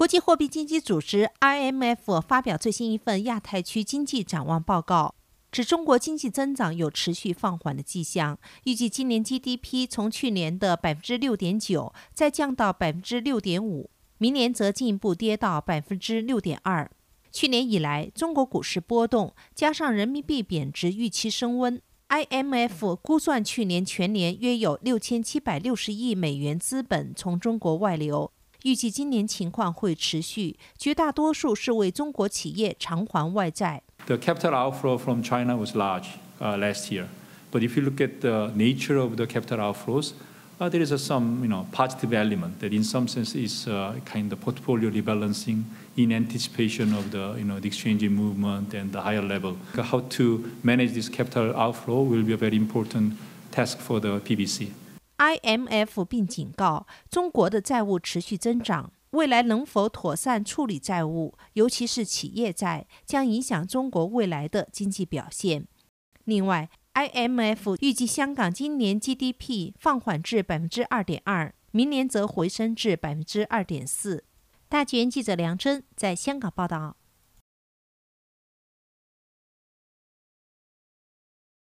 国际货币基金组织 （IMF） 发表最新一份亚太区经济展望报告，指中国经济增长有持续放缓的迹象，预计今年 GDP 从去年的百分之六点九，再降到百分之六点五，明年则进一步跌到百分之六点二。去年以来，中国股市波动，加上人民币贬值预期升温，IMF 估算去年全年约有六千七百六十亿美元资本从中国外流。预计今年情况会持续，绝大多数是为中国企业偿还外债。The capital outflow from China was large uh, last year, but if you look at the nature of the capital outflows, uh, there is some, you know, positive element that in some sense is uh, kind of portfolio rebalancing in anticipation of the, you know, the exchange movement and the higher level. How to manage this capital outflow will be a very important task for the PBC. IMF 并警告，中国的债务持续增长，未来能否妥善处理债务，尤其是企业债，将影响中国未来的经济表现。另外，IMF 预计香港今年 GDP 放缓至百分之二点二，明年则回升至百分之二点四。大纪元记者梁真在香港报道。